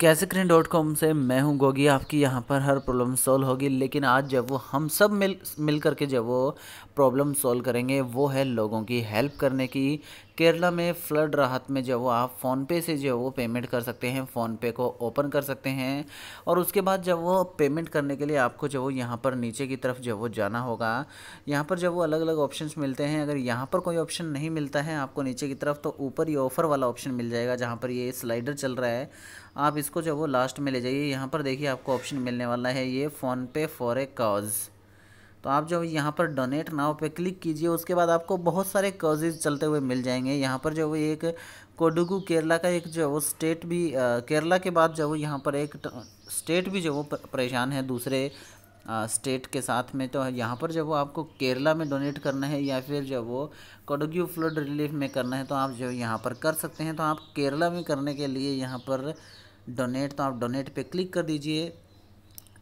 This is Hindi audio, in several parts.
कैसे कैसेक्रीन डॉट कॉम से मैं हूँ गोगी आपकी यहाँ पर हर प्रॉब्लम सॉल्व होगी लेकिन आज जब वो हम सब मिल मिल करके जब वो प्रॉब्लम सॉल्व करेंगे वो है लोगों की हेल्प करने की केरला में फ्लड राहत में जब वो आप फ़ोनपे से जो वो पेमेंट कर सकते हैं फ़ोनपे को ओपन कर सकते हैं और उसके बाद जब वो पेमेंट करने के लिए आपको जब वो यहाँ पर नीचे की तरफ जब वो जाना होगा यहाँ पर जब वो अलग अलग ऑप्शंस मिलते हैं अगर यहाँ पर कोई ऑप्शन नहीं मिलता है आपको नीचे की तरफ तो ऊपर ये ऑफ़र वाला ऑप्शन मिल जाएगा जहाँ पर ये स्लाइडर चल रहा है आप इस इसको जो वो लास्ट में ले जाइए यहाँ पर देखिए आपको ऑप्शन मिलने वाला है ये फ़ोनपे फॉर ए कॉज़ तो आप जो यहाँ पर डोनेट नाव पे क्लिक कीजिए उसके बाद आपको बहुत सारे कॉजेज़ चलते हुए मिल जाएंगे यहाँ पर जो वो एक कोडुगू केरला का एक जो वो स्टेट भी आ, केरला के बाद जो वो यहाँ पर एक स्टेट भी जो वो परेशान है दूसरे आ, स्टेट के साथ में तो यहाँ पर जब वो आपको केरला में डोनेट करना है या फिर जब वो कोडोग्यू फ्लड रिलीफ में करना है तो आप जो यहाँ पर कर सकते हैं तो आप केरला में करने के लिए यहाँ पर डोनेट तो आप डोनेट पे क्लिक कर दीजिए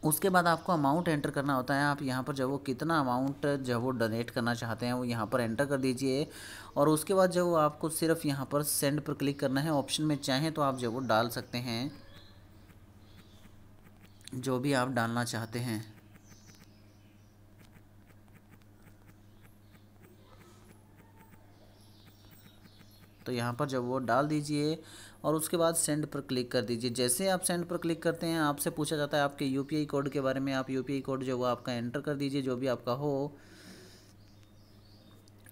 उसके बाद आपको अमाउंट एंटर करना होता है आप यहाँ पर जब वो कितना अमाउंट जब वो डोनेट करना चाहते हैं वो यहाँ पर एंटर कर दीजिए और उसके बाद जब वो आपको सिर्फ यहाँ पर सेंड पर क्लिक करना है ऑप्शन में चाहें तो आप जब वो डाल सकते हैं जो भी आप डालना चाहते हैं तो यहाँ पर जब वो डाल दीजिए और उसके बाद सेंड पर क्लिक कर दीजिए जैसे आप सेंड पर क्लिक करते हैं आपसे पूछा जाता है आपके यू कोड के बारे में आप यू कोड जो वो आपका एंटर कर दीजिए जो भी आपका हो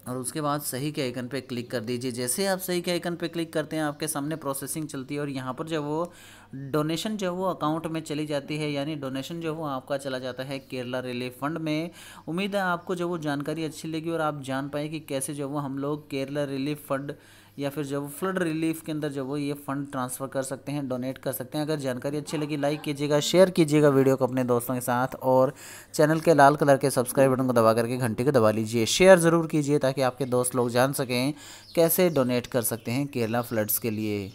और उसके बाद सही के आइकन पे क्लिक कर दीजिए जैसे आप सही के आइकन पे क्लिक करते हैं आपके सामने प्रोसेसिंग चलती है और यहाँ पर जब वो डोनेशन जो वो अकाउंट में चली जाती है यानी डोनेशन जो वो आपका चला जाता है केरला रिलीफ फंड में उम्मीद है आपको जो वो जानकारी अच्छी लगी और आप जान पाए कि कैसे जो वो हम लोग केरला रिलीफ फंड या फिर जो फ्लड रिलीफ के अंदर जो वो ये फंड ट्रांसफ़र कर सकते हैं डोनेट कर सकते हैं अगर जानकारी अच्छी लगी लाइक कीजिएगा शेयर कीजिएगा वीडियो को अपने दोस्तों के साथ और चैनल के लाल कलर के सब्सक्राइब बटन को दबा करके घंटे को दबा लीजिए शेयर ज़रूर कीजिए ताकि आपके दोस्त लोग जान सकें कैसे डोनेट कर सकते हैं केरला फ्लड्स के लिए